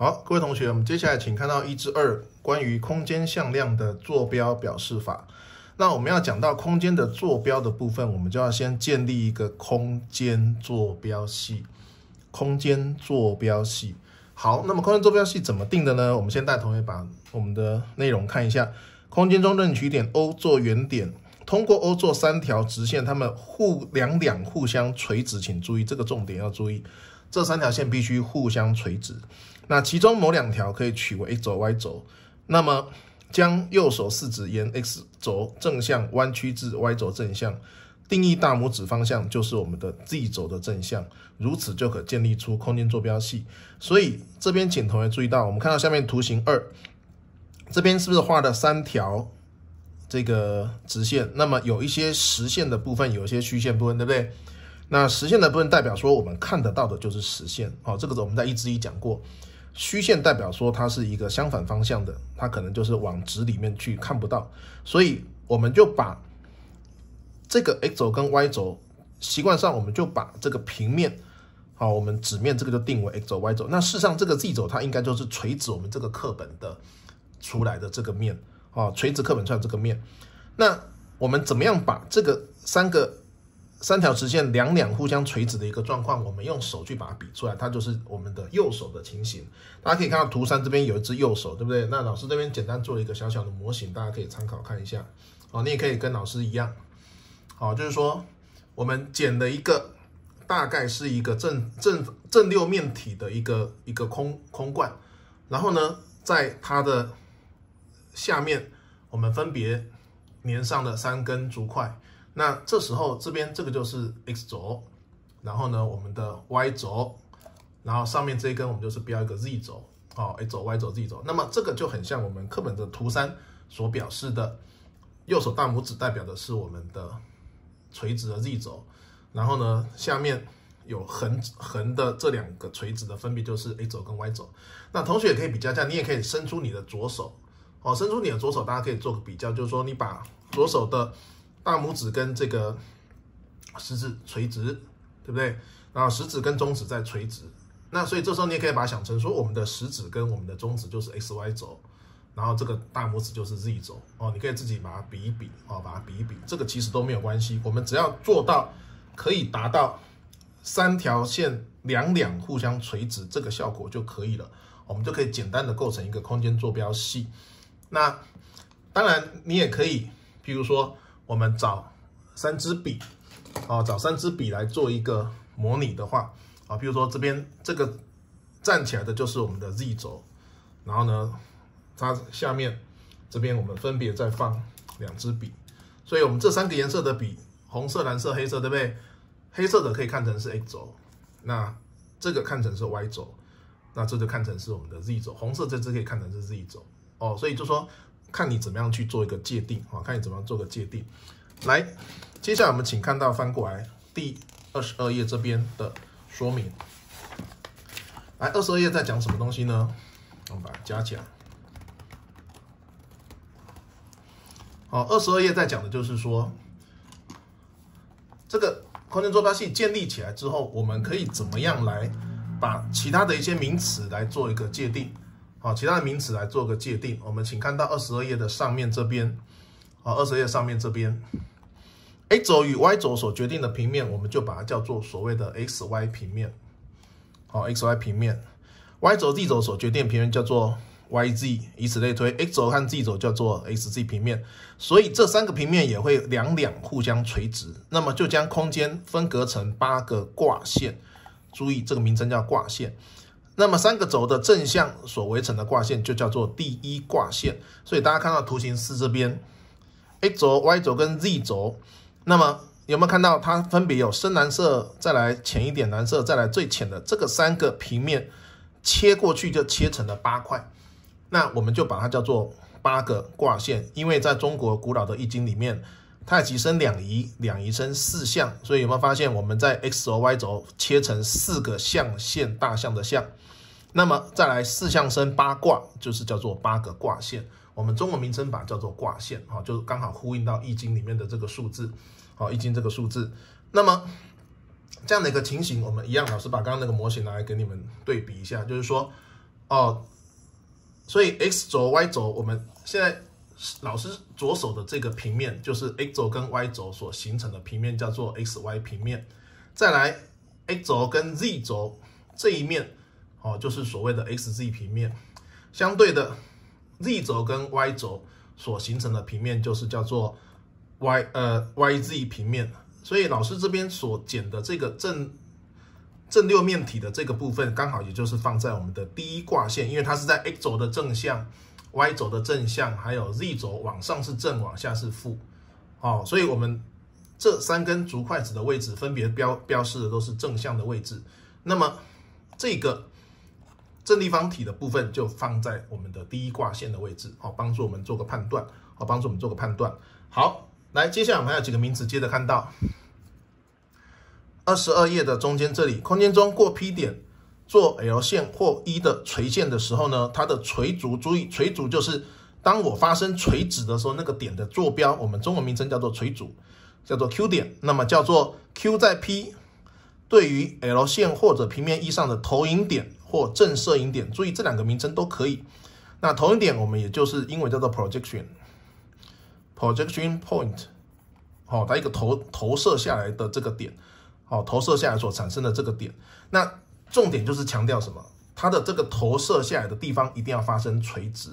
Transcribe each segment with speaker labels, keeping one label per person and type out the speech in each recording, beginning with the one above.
Speaker 1: 好，各位同学，我们接下来请看到一至二，关于空间向量的坐标表示法。那我们要讲到空间的坐标的部分，我们就要先建立一个空间坐标系。空间坐标系。好，那么空间坐标系怎么定的呢？我们先带同学把我们的内容看一下。空间中任取点 O 做原点，通过 O 做三条直线，它们互两两互相垂直，请注意这个重点要注意。这三条线必须互相垂直，那其中某两条可以取为 x 轴、y 轴，那么将右手四指沿 x 轴正向弯曲至 y 轴正向，定义大拇指方向就是我们的 z 轴的正向，如此就可建立出空间坐标系。所以这边请同学注意到，我们看到下面图形二，这边是不是画了三条这个直线？那么有一些实线的部分，有一些虚线部分，对不对？那实线的部分代表说我们看得到的就是实线哦，这个我们在一、二、一讲过。虚线代表说它是一个相反方向的，它可能就是往直里面去看不到，所以我们就把这个 x 轴跟 y 轴，习惯上我们就把这个平面，好，我们纸面这个就定为 x 轴、y 轴。那事实上这个 z 轴它应该就是垂直我们这个课本的出来的这个面啊，垂直课本上这个面。那我们怎么样把这个三个？三条直线两两互相垂直的一个状况，我们用手去把它比出来，它就是我们的右手的情形。大家可以看到图三这边有一只右手，对不对？那老师这边简单做了一个小小的模型，大家可以参考看一下。哦，你也可以跟老师一样，哦，就是说我们剪了一个大概是一个正正正六面体的一个一个空空罐，然后呢，在它的下面我们分别粘上了三根竹块。那这时候，这边这个就是 x 轴，然后呢，我们的 y 轴，然后上面这一根我们就是标一个 z 轴，哦，x 轴、y 轴、z 轴，那么这个就很像我们课本的图三所表示的，右手大拇指代表的是我们的垂直的 z 轴，然后呢，下面有横横的这两个垂直的，分别就是 x 轴跟 y 轴。那同学也可以比较，一下，你也可以伸出你的左手，哦，伸出你的左手，大家可以做个比较，就是说你把左手的大拇指跟这个食指垂直，对不对？然后食指跟中指在垂直，那所以这时候你也可以把它想成说，我们的食指跟我们的中指就是 x y 轴，然后这个大拇指就是 z 轴哦。你可以自己把它比一比哦，把它比一比，这个其实都没有关系。我们只要做到可以达到三条线两两互相垂直这个效果就可以了，我们就可以简单的构成一个空间坐标系。那当然，你也可以，比如说。我们找三支笔，啊，找三支笔来做一个模拟的话，啊，比如说这边这个站起来的就是我们的 Z 轴，然后呢，它下面这边我们分别再放两支笔，所以我们这三个颜色的笔，红色、蓝色、黑色，对不对？黑色的可以看成是 X 轴，那这个看成是 Y 轴，那这就看成是我们的 Z 轴，红色这支可以看成是 Z 轴，哦，所以就说。看你怎么样去做一个界定啊！看你怎么样做个界定。来，接下来我们请看到翻过来第二十二页这边的说明。来，二十二页在讲什么东西呢？我们把它加起来。好，二十二页在讲的就是说，这个空间坐标系建立起来之后，我们可以怎么样来把其他的一些名词来做一个界定？啊，其他的名词来做个界定。我们请看到二十二页的上面这边，啊，二十页上面这边，x 轴与 y 轴所决定的平面，我们就把它叫做所谓的 x y 平面。好，x y 平面，y 轴 z 轴所决定平面叫做 y z，以此类推，x 轴和 z 轴叫做 x z 平面。所以这三个平面也会两两互相垂直，那么就将空间分隔成八个挂线。注意，这个名称叫挂线。那么三个轴的正向所围成的挂线就叫做第一挂线。所以大家看到图形四这边 a 轴、y 轴跟 z 轴，那么有没有看到它分别有深蓝色，再来浅一点蓝色，再来最浅的这个三个平面切过去就切成了八块。那我们就把它叫做八个挂线，因为在中国古老的易经里面。太极生两仪，两仪生四象，所以有没有发现我们在 X 轴、Y 轴切成四个象限，大象的象。那么再来四象生八卦，就是叫做八个卦象。我们中文名称把叫做卦象，哈，就是刚好呼应到《易经》里面的这个数字，好，《易经》这个数字。那么这样的一个情形，我们一样，老师把刚刚那个模型拿来给你们对比一下，就是说，哦，所以 X 轴、Y 轴，我们现在。老师左手的这个平面就是 x 轴跟 y 轴所形成的平面，叫做 x y 平面。再来，x 轴跟 z 轴这一面哦，就是所谓的 x z 平面。相对的，z 轴跟 y 轴所形成的平面就是叫做 y 呃 y z 平面。所以老师这边所剪的这个正正六面体的这个部分，刚好也就是放在我们的第一挂线，因为它是在 x 轴的正向。Y 轴的正向，还有 Z 轴往上是正，往下是负，哦，所以我们这三根竹筷子的位置分别标标示的都是正向的位置。那么这个正立方体的部分就放在我们的第一卦线的位置，哦，帮助我们做个判断，哦，帮助我们做个判断。好，来，接下来我们还有几个名词，接着看到二十二页的中间这里，空间中过 P 点。做 L 线或一的垂线的时候呢，它的垂足注意，垂足就是当我发生垂直的时候，那个点的坐标，我们中文名称叫做垂足，叫做 Q 点，那么叫做 Q 在 P 对于 L 线或者平面一上的投影点或正射影点，注意这两个名称都可以。那投影点，我们也就是英文叫做 projection，projection point，好，它一个投投射下来的这个点，好，投射下来所产生的这个点，那。重点就是强调什么？它的这个投射下来的地方一定要发生垂直，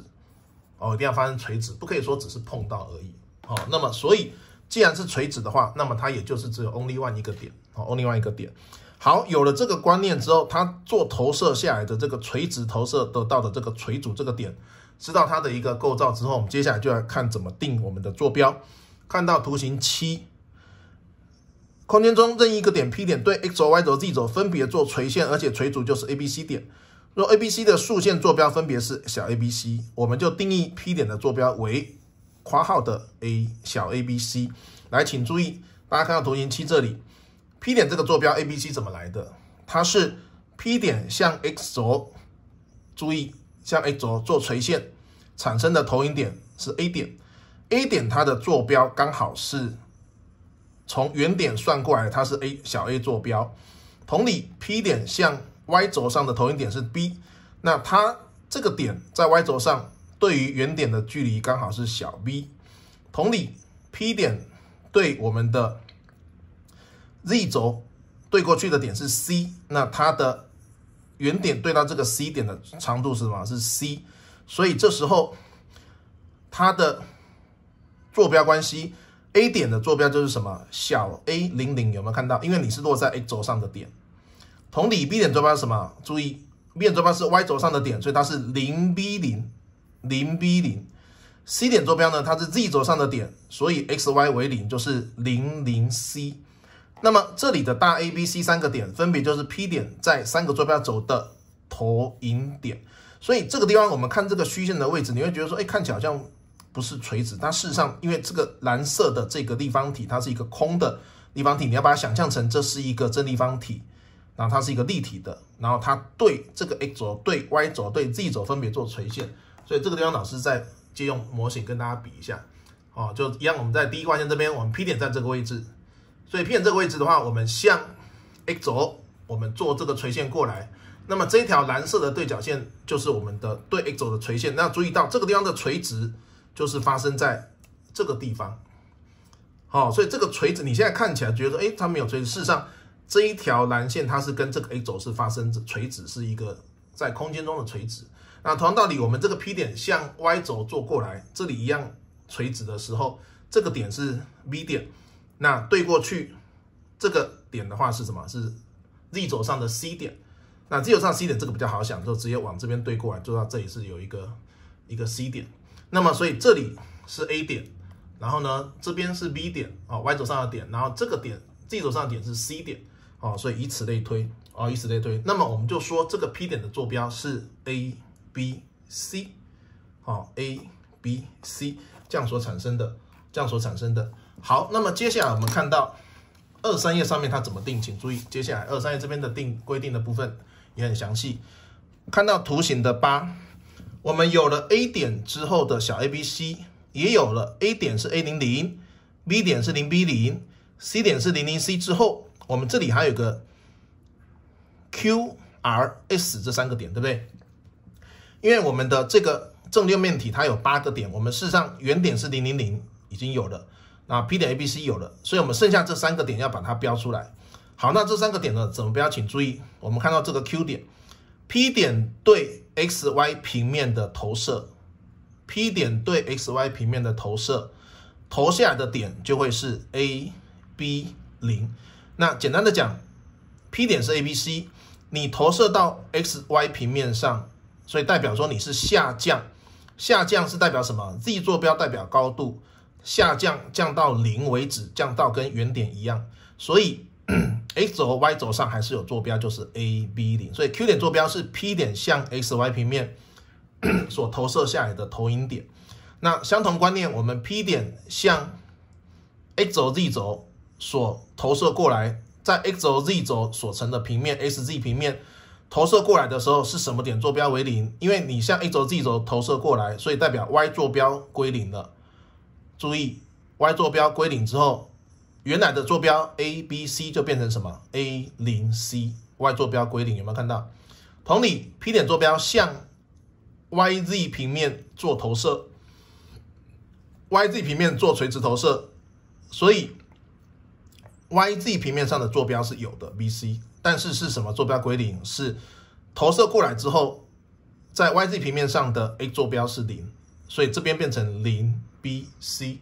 Speaker 1: 哦，一定要发生垂直，不可以说只是碰到而已，哦。那么，所以既然是垂直的话，那么它也就是只有 only one 一个点，哦，only one 一个点。好，有了这个观念之后，它做投射下来的这个垂直投射得到的这个垂足这个点，知道它的一个构造之后，我们接下来就要看怎么定我们的坐标。看到图形七。空间中任意一个点 P 点对 x 轴、y 轴、z 轴分别做垂线，而且垂足就是 A、B、C 点。若 A、B、C 的竖线坐标分别是小 a、b、c，我们就定义 P 点的坐标为括号的 a 小 a、b、c。来，请注意，大家看到投影器这里，P 点这个坐标 a、b、c 怎么来的？它是 P 点向 x 轴，注意向 x 轴做垂线产生的投影点是 A 点，A 点它的坐标刚好是。从原点算过来，它是 a 小 a 坐标。同理，P 点向 y 轴上的投影点是 b，那它这个点在 y 轴上对于原点的距离刚好是小 b。同理，P 点对我们的 z 轴对过去的点是 c，那它的原点对到这个 c 点的长度是什么？是 c。所以这时候它的坐标关系。A 点的坐标就是什么？小 A 零零有没有看到？因为你是落在 x 轴上的点。同理，B 点坐标是什么？注意，B 点坐标是 y 轴上的点，所以它是零 B 零零 B 零。C 点坐标呢？它是 z 轴上的点，所以 x y 为零，就是零零 C。那么这里的大 A B C 三个点，分别就是 P 点在三个坐标轴的投影点。所以这个地方，我们看这个虚线的位置，你会觉得说，哎，看起来好像。不是垂直，但事实上，因为这个蓝色的这个立方体，它是一个空的立方体，你要把它想象成这是一个正立方体，然后它是一个立体的，然后它对这个 x 轴、对 y 轴、对 z 轴分别做垂线，所以这个地方老师再借用模型跟大家比一下，哦，就一样，我们在第一卦线这边，我们 P 点在这个位置，所以 P 点这个位置的话，我们向 x 轴，我们做这个垂线过来，那么这条蓝色的对角线就是我们的对 x 轴的垂线，那注意到这个地方的垂直。就是发生在这个地方，好，所以这个垂直，你现在看起来觉得哎，它没有垂直。事实上，这一条蓝线它是跟这个 A 轴是发生垂直，是一个在空间中的垂直。那同样道理，我们这个 P 点向 Y 轴做过来，这里一样垂直的时候，这个点是 V 点。那对过去这个点的话是什么？是 Z 轴上的 C 点。那 Z 轴上 C 点这个比较好想，就直接往这边对过来，做到这里是有一个一个 C 点。那么，所以这里是 A 点，然后呢，这边是 B 点啊，y 轴上的点，然后这个点，z 轴上的点是 C 点啊，所以以此类推啊，以此类推。那么我们就说这个 P 点的坐标是 A、B、C，哦 a B、C 这样所产生的，这样所产生的。好，那么接下来我们看到二三页上面它怎么定，请注意，接下来二三页这边的定规定的部分也很详细，看到图形的八。我们有了 A 点之后的小 A B C，也有了 A 点是 A 零零，B 点是零 B 零，C 点是零零 C 之后，我们这里还有个 Q R S 这三个点，对不对？因为我们的这个正六面体它有八个点，我们事实上原点是零零零已经有了，那 P 点 A B C 有了，所以我们剩下这三个点要把它标出来。好，那这三个点呢怎么标？请注意，我们看到这个 Q 点。P 点对 x y 平面的投射，P 点对 x y 平面的投射，投下来的点就会是 A B 零。那简单的讲，P 点是 A B C，你投射到 x y 平面上，所以代表说你是下降，下降是代表什么？z 坐标代表高度，下降降到零为止，降到跟原点一样，所以。x 轴、y 轴上还是有坐标，就是 a、b、零，所以 q 点坐标是 p 点向 x、y 平面所投射下来的投影点。那相同观念，我们 p 点向 x 轴、z 轴所投射过来，在 x 轴、z 轴所成的平面 S z 平面投射过来的时候，是什么点坐标为零？因为你向 x 轴、z 轴投射过来，所以代表 y 坐标归零了。注意，y 坐标归零之后。原来的坐标 A、B、C 就变成什么？A 零 C，y 坐标归零，有没有看到？同理，P 点坐标向 yz 平面做投射，yz 平面做垂直投射，所以 yz 平面上的坐标是有的，BC，但是是什么坐标归零？是投射过来之后，在 yz 平面上的 A 坐标是零，所以这边变成零 BC，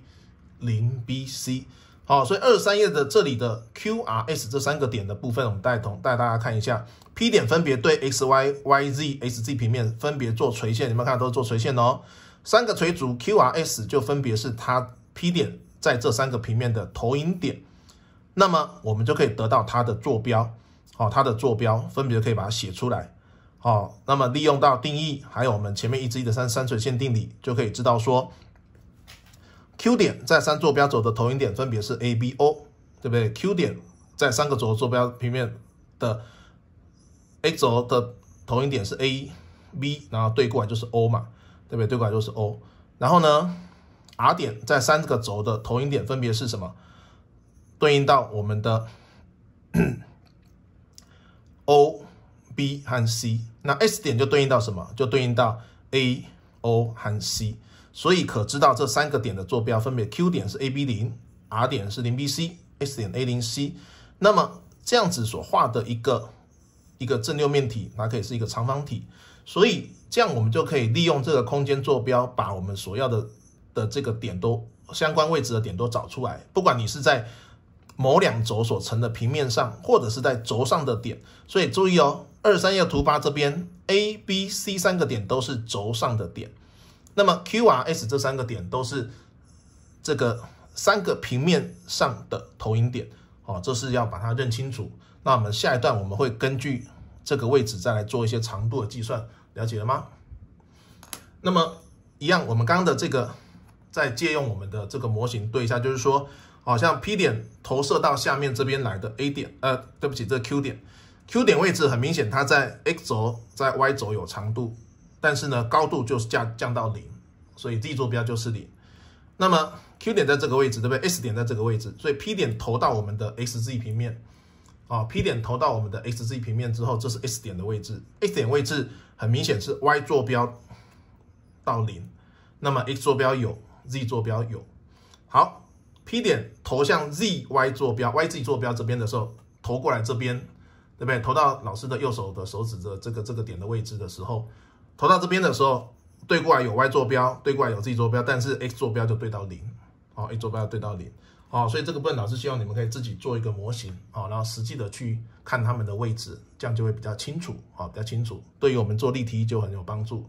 Speaker 1: 零 BC。好，所以二三页的这里的 QRS 这三个点的部分，我们带同带大家看一下，P 点分别对 XYZ Y、xz 平面分别做垂线，你们看都是做垂线哦。三个垂足 QRS 就分别是它 P 点在这三个平面的投影点，那么我们就可以得到它的坐标。好，它的坐标分别可以把它写出来。好，那么利用到定义，还有我们前面一知一的三三垂线定理，就可以知道说。Q 点在三坐标轴的投影点分别是 A、B、O，对不对？Q 点在三个轴坐标平面的 x 轴的投影点是 A、B，然后对过来就是 O 嘛，对不对？对过来就是 O。然后呢，R 点在三个轴的投影点分别是什么？对应到我们的 O、B 和 C。那 S 点就对应到什么？就对应到 A、O 和 C。所以可知道这三个点的坐标，分别 Q 点是 A B 零，R 点是零 B C，S 点 A 零 C。那么这样子所画的一个一个正六面体，它可以是一个长方体。所以这样我们就可以利用这个空间坐标，把我们所要的的这个点都相关位置的点都找出来。不管你是在某两轴所成的平面上，或者是在轴上的点。所以注意哦，二三页图八这边 A B C 三个点都是轴上的点。那么 Q、R、S 这三个点都是这个三个平面上的投影点哦，这是要把它认清楚。那我们下一段我们会根据这个位置再来做一些长度的计算，了解了吗？那么一样，我们刚刚的这个再借用我们的这个模型对一下，就是说，好像 P 点投射到下面这边来的 A 点，呃，对不起，这 Q 点，Q 点位置很明显，它在 x 轴，在 y 轴有长度。但是呢，高度就是降降到零，所以 z 坐标就是零。那么 Q 点在这个位置，对不对？S 点在这个位置，所以 P 点投到我们的 xz 平面啊。P 点投到我们的 xz 平面之后，这是 S 点的位置。S 点位置很明显是 y 坐标到零，那么 x 坐标有，z 坐标有。好，P 点投向 zy 坐标，yz 坐标这边的时候投过来这边，对不对？投到老师的右手的手指的这个这个点的位置的时候。投到这边的时候，对过来有 y 坐标，对过来有 z 坐标，但是 x 坐标就对到零，哦，x 坐标对到零，哦，所以这个部分老师希望你们可以自己做一个模型，哦，然后实际的去看他们的位置，这样就会比较清楚，哦，比较清楚，对于我们做例题就很有帮助。